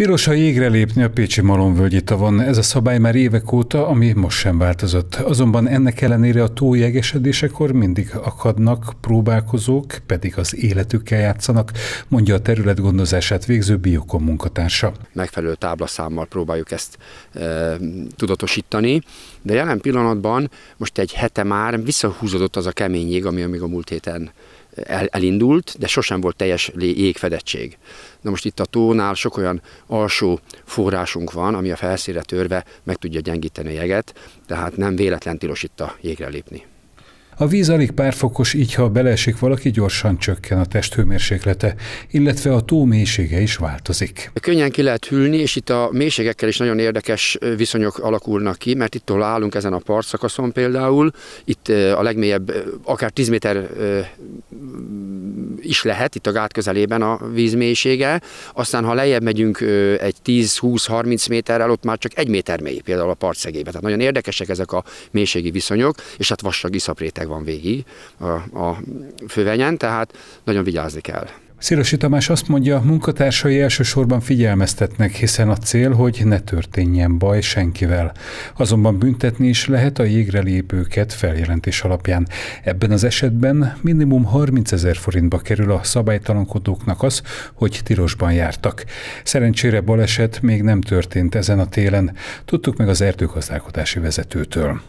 Tilos a jégre lépni a Pécsi Malomvölgyi tavon. Ez a szabály már évek óta, ami most sem változott. Azonban ennek ellenére a tó jegesedésekor mindig akadnak próbálkozók, pedig az életükkel játszanak, mondja a terület gondozását végző Biokom munkatársa. Megfelelő táblaszámmal próbáljuk ezt e, tudatosítani, de jelen pillanatban most egy hete már visszahúzódott az a kemény jég, ami amíg a múlt héten el, elindult, de sosem volt teljes jégfedettség. Na most itt a tónál sok olyan alsó forrásunk van, ami a felszínre törve meg tudja gyengíteni a jeget, tehát nem véletlen tilos itt a jégre lépni. A víz alig pár fokos, így ha beleesik valaki, gyorsan csökken a testhőmérséklete, illetve a tó mélysége is változik. Könnyen ki lehet hűlni, és itt a mélységekkel is nagyon érdekes viszonyok alakulnak ki, mert itt állunk ezen a partszakaszon például, itt a legmélyebb akár 10 méter is lehet, itt a gát közelében a vízmélysége, aztán ha lejjebb megyünk egy 10-20-30 méterrel, ott már csak egy méter mély, például a partszegébe. Tehát nagyon érdekesek ezek a mélységi viszonyok, és hát vastag iszapréteg van végig a, a fővenyen, tehát nagyon vigyázni kell. Szélosi Tamás azt mondja, munkatársai elsősorban figyelmeztetnek, hiszen a cél, hogy ne történjen baj senkivel. Azonban büntetni is lehet a jégre lépőket feljelentés alapján. Ebben az esetben minimum 30 ezer forintba kerül a szabálytalankodóknak az, hogy tilosban jártak. Szerencsére baleset még nem történt ezen a télen, tudtuk meg az erdőgazdálkodási vezetőtől.